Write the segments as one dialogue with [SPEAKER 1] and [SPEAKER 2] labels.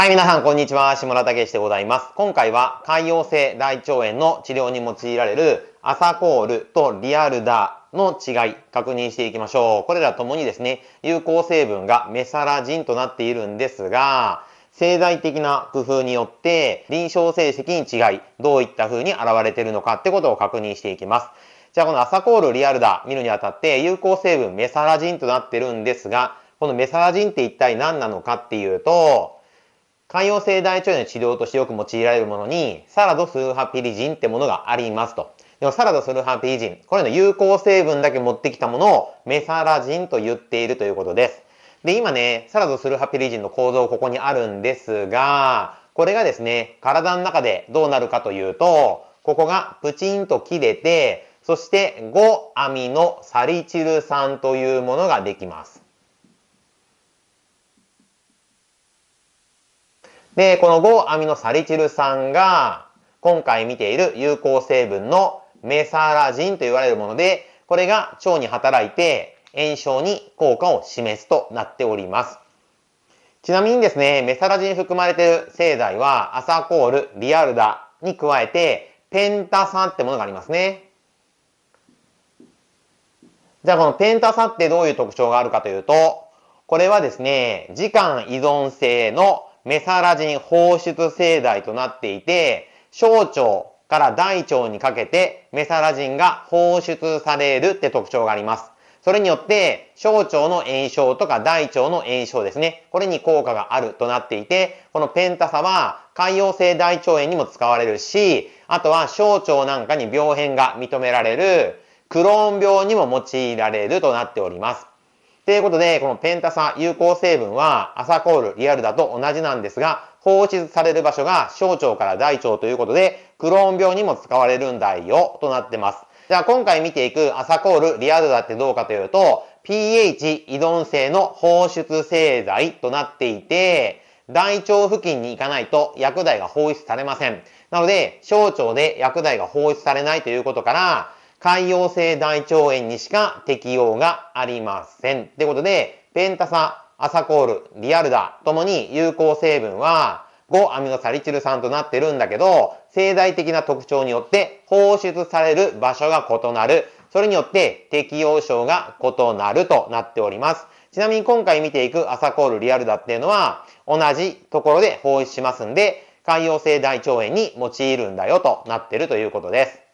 [SPEAKER 1] はい、皆さん、こんにちは。下田武史でございます。今回は、潰瘍性大腸炎の治療に用いられる、アサコールとリアルダの違い、確認していきましょう。これらともにですね、有効成分がメサラジンとなっているんですが、生態的な工夫によって臨床成績に違い、どういった風に現れているのかってことを確認していきます。じゃあこのアサコールリアルダ見るにあたって有効成分メサラジンとなってるんですが、このメサラジンって一体何なのかっていうと、潰瘍性大腸炎の治療としてよく用いられるものに、サラドスルハピリジンってものがありますと。でもサラドスルハピリジン、これの有効成分だけ持ってきたものをメサラジンと言っているということです。で、今ね、サラドスルハピリジンの構造ここにあるんですが、これがですね、体の中でどうなるかというと、ここがプチンと切れて、そして5アミノサリチル酸というものができます。で、この5アミノサリチル酸が、今回見ている有効成分のメサラジンと言われるもので、これが腸に働いて炎症に効果を示すとなっております。ちなみにですね、メサラジン含まれてる製剤は、アサコール、リアルダに加えて、ペンタ酸ってものがありますね。じゃあこのペンタ酸ってどういう特徴があるかというと、これはですね、時間依存性のメサラジン放出生剤となっていて、小腸から大腸にかけてメサラジンが放出されるって特徴があります。それによって、小腸の炎症とか大腸の炎症ですね。これに効果があるとなっていて、このペンタサは潰瘍性大腸炎にも使われるし、あとは小腸なんかに病変が認められるクローン病にも用いられるとなっております。ということで、このペンタサ有効成分はアサコール、リアルだと同じなんですが、放出される場所が小腸から大腸ということで、クローン病にも使われるんだよ、となってます。じゃあ今回見ていくアサコール、リアルだってどうかというと、pH 依存性の放出製剤となっていて、大腸付近に行かないと薬剤が放出されません。なので、小腸で薬剤が放出されないということから、潰瘍性大腸炎にしか適用がありません。ってことで、ペンタサ、アサコール、リアルダともに有効成分は5アミノサリチル酸となってるんだけど、生態的な特徴によって放出される場所が異なる。それによって適用症が異なるとなっております。ちなみに今回見ていくアサコールリアルダっていうのは同じところで放出しますんで、潰瘍性大腸炎に用いるんだよとなってるということです。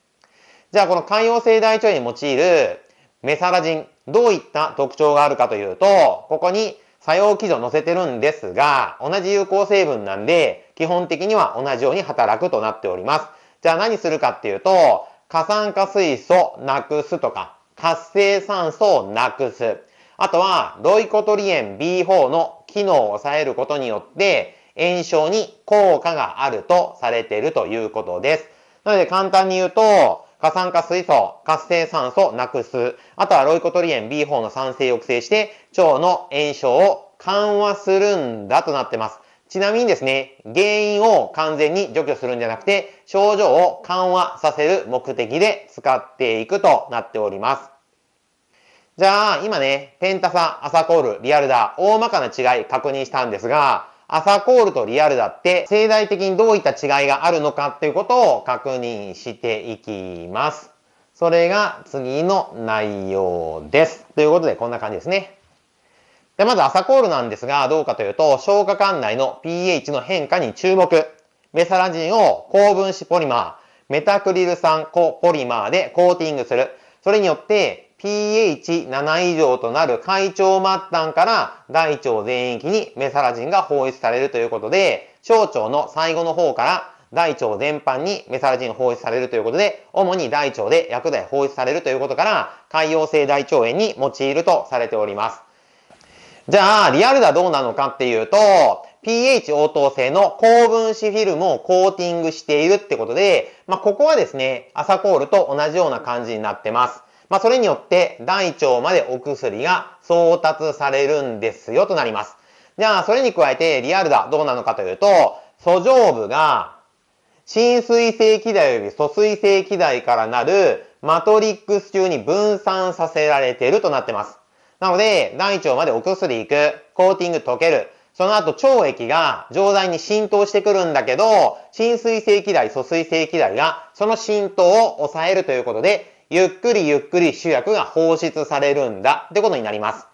[SPEAKER 1] じゃあこの潰瘍性大腸炎に用いるメサラジン、どういった特徴があるかというと、ここに作用基準を載せてるんですが、同じ有効成分なんで、基本的には同じように働くとなっております。じゃあ何するかっていうと、過酸化水素なくすとか、活性酸素をなくす。あとは、ロイコトリエン B4 の機能を抑えることによって、炎症に効果があるとされているということです。なので簡単に言うと、過酸化水素、活性酸素をなくす。あとはロイコトリエン B4 の酸性抑制して、腸の炎症を緩和するんだとなってます。ちなみにですね、原因を完全に除去するんじゃなくて、症状を緩和させる目的で使っていくとなっております。じゃあ、今ね、ペンタサ、アサコール、リアルダ、大まかな違い確認したんですが、朝コールとリアルだって生態的にどういった違いがあるのかっていうことを確認していきます。それが次の内容です。ということでこんな感じですね。で、まず朝コールなんですが、どうかというと、消化管内の pH の変化に注目。メサラジンを高分子ポリマー、メタクリル酸コポリマーでコーティングする。それによって pH7 以上となる会腸末端から大腸全域にメサラジンが放出されるということで、小腸の最後の方から大腸全般にメサラジン放出されるということで、主に大腸で薬剤放出されるということから、潰瘍性大腸炎に用いるとされております。じゃあ、リアルだどうなのかっていうと、pH 応答性の高分子フィルムをコーティングしているってことで、まあ、ここはですね、アサコールと同じような感じになってます。まあ、それによって大腸までお薬が送達されるんですよとなります。じゃあ、それに加えてリアルだどうなのかというと、素状部が浸水性気剤より疎水性気剤からなるマトリックス中に分散させられているとなってます。なので、大腸までお薬行く、コーティング溶ける、その後腸液が錠剤に浸透してくるんだけど、浸水性気剤、疎水性気剤がその浸透を抑えるということで、ゆっくりゆっくり主役が放出されるんだってことになります。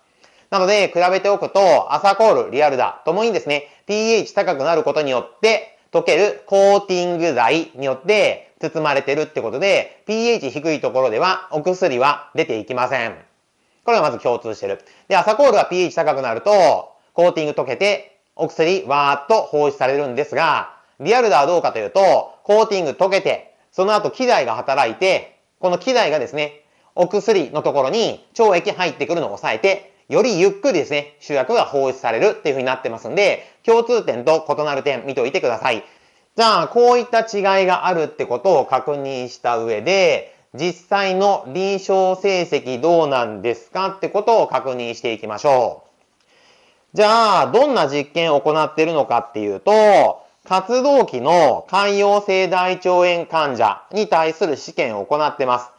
[SPEAKER 1] なので、比べておくと、アサコール、リアルダともにですね、pH 高くなることによって、溶けるコーティング剤によって包まれてるってことで、pH 低いところではお薬は出ていきません。これがまず共通してる。で、アサコールが pH 高くなると、コーティング溶けて、お薬わーっと放出されるんですが、リアルダはどうかというと、コーティング溶けて、その後機材が働いて、この機材がですね、お薬のところに腸液入ってくるのを抑えて、よりゆっくりですね、主役が放出されるっていう風になってますんで、共通点と異なる点見ておいてください。じゃあ、こういった違いがあるってことを確認した上で、実際の臨床成績どうなんですかってことを確認していきましょう。じゃあ、どんな実験を行っているのかっていうと、活動期の寛容性大腸炎患者に対する試験を行ってます。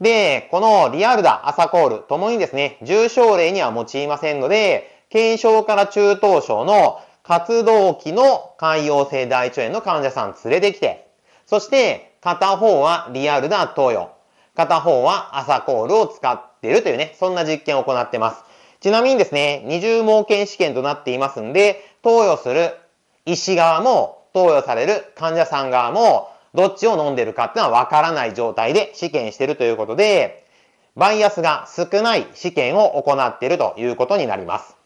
[SPEAKER 1] で、このリアルダ、アサコール、ともにですね、重症例には用いませんので、軽症から中等症の活動期の寛容性大腸炎の患者さん連れてきて、そして片方はリアルダ投与、片方はアサコールを使ってるというね、そんな実験を行ってます。ちなみにですね、二重盲検試験となっていますんで、投与する医師側も投与される患者さん側もどっちを飲んでるかっていうのは分からない状態で試験してるということで、バイアスが少ない試験を行っているということになります。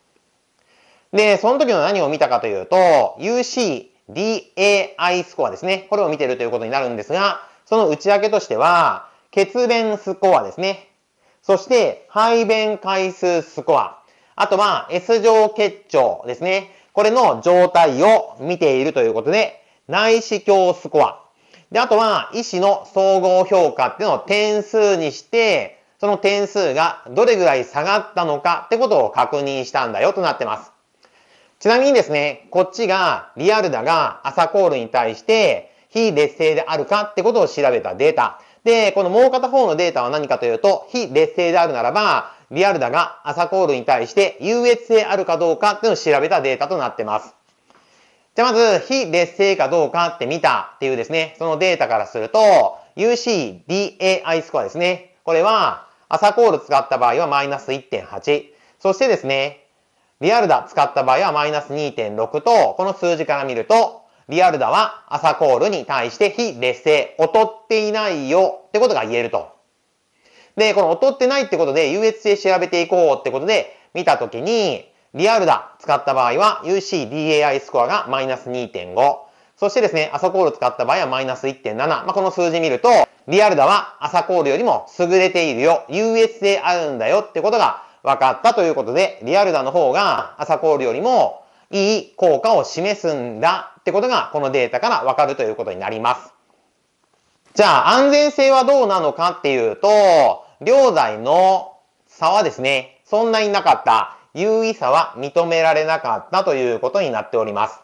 [SPEAKER 1] で、その時の何を見たかというと、UCDAI スコアですね。これを見てるということになるんですが、その内訳としては、血便スコアですね。そして、排便回数スコア。あとは、S 状結腸ですね。これの状態を見ているということで、内視鏡スコア。で、あとは、医師の総合評価っていうのを点数にして、その点数がどれぐらい下がったのかってことを確認したんだよとなってます。ちなみにですね、こっちがリアルだが朝コールに対して非劣勢であるかってことを調べたデータ。で、このもう片方のデータは何かというと、非劣勢であるならば、リアルだが朝コールに対して優越性あるかどうかっていうのを調べたデータとなってます。じゃまず、非劣性かどうかって見たっていうですね、そのデータからすると、UCDAI スコアですね。これは、朝コール使った場合はマイナス1.8。そしてですね、リアルダ使った場合はマイナス2.6と、この数字から見ると、リアルダは朝コールに対して非劣性、劣っていないよってことが言えるとで、この劣ってないってことで優越性調べていこうってことで見たときに、リアルダ使った場合は UCDAI スコアがマイナス2.5。そしてですね、朝コール使った場合はマイナス1.7。まあ、この数字見ると、リアルダは朝コールよりも優れているよ。優越性あるんだよってことが分かったということで、リアルダの方が朝コールよりもいい効果を示すんだってことが、このデータから分かるということになります。じゃあ、安全性はどうなのかっていうと、両罪の差はですね、そんなになかった優位さは認められなかったということになっております。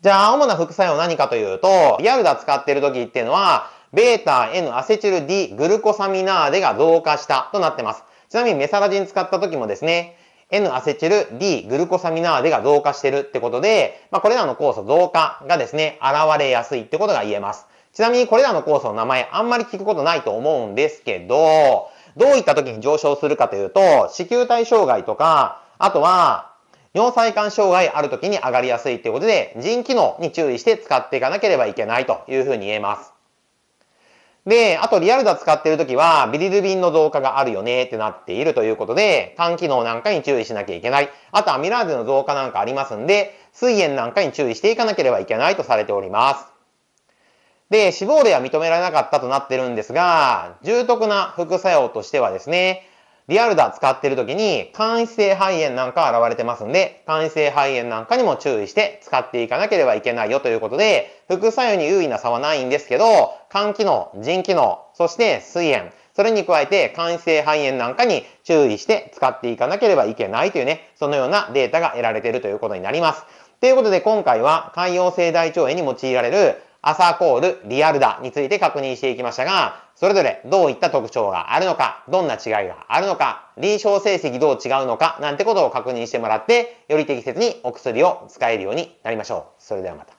[SPEAKER 1] じゃあ、主な副作用何かというと、リアルダ使っている時っていうのは、ベータ N アセチル D グルコサミナーデが増加したとなってます。ちなみにメサラジン使った時もですね、N アセチル D グルコサミナーデが増加してるってことで、まあ、これらの酵素増加がですね、現れやすいってことが言えます。ちなみにこれらの酵素の名前あんまり聞くことないと思うんですけど、どういった時に上昇するかというと、子宮体障害とか、あとは尿細管障害ある時に上がりやすいということで、腎機能に注意して使っていかなければいけないというふうに言えます。で、あとリアルダ使ってる時は、ビリルビンの増加があるよねってなっているということで、肝機能なんかに注意しなきゃいけない。あとアミラーゼの増加なんかありますんで、膵炎なんかに注意していかなければいけないとされております。で、死亡例は認められなかったとなってるんですが、重篤な副作用としてはですね、リアルダ使ってる時に、間質性肺炎なんか現れてますんで、間質性肺炎なんかにも注意して使っていかなければいけないよということで、副作用に有意な差はないんですけど、肝機能、腎機能、そして水炎、それに加えて間質性肺炎なんかに注意して使っていかなければいけないというね、そのようなデータが得られているということになります。ということで今回は、潰瘍性大腸炎に用いられるアサーコール、リアルだについて確認していきましたが、それぞれどういった特徴があるのか、どんな違いがあるのか、臨床成績どう違うのか、なんてことを確認してもらって、より適切にお薬を使えるようになりましょう。それではまた。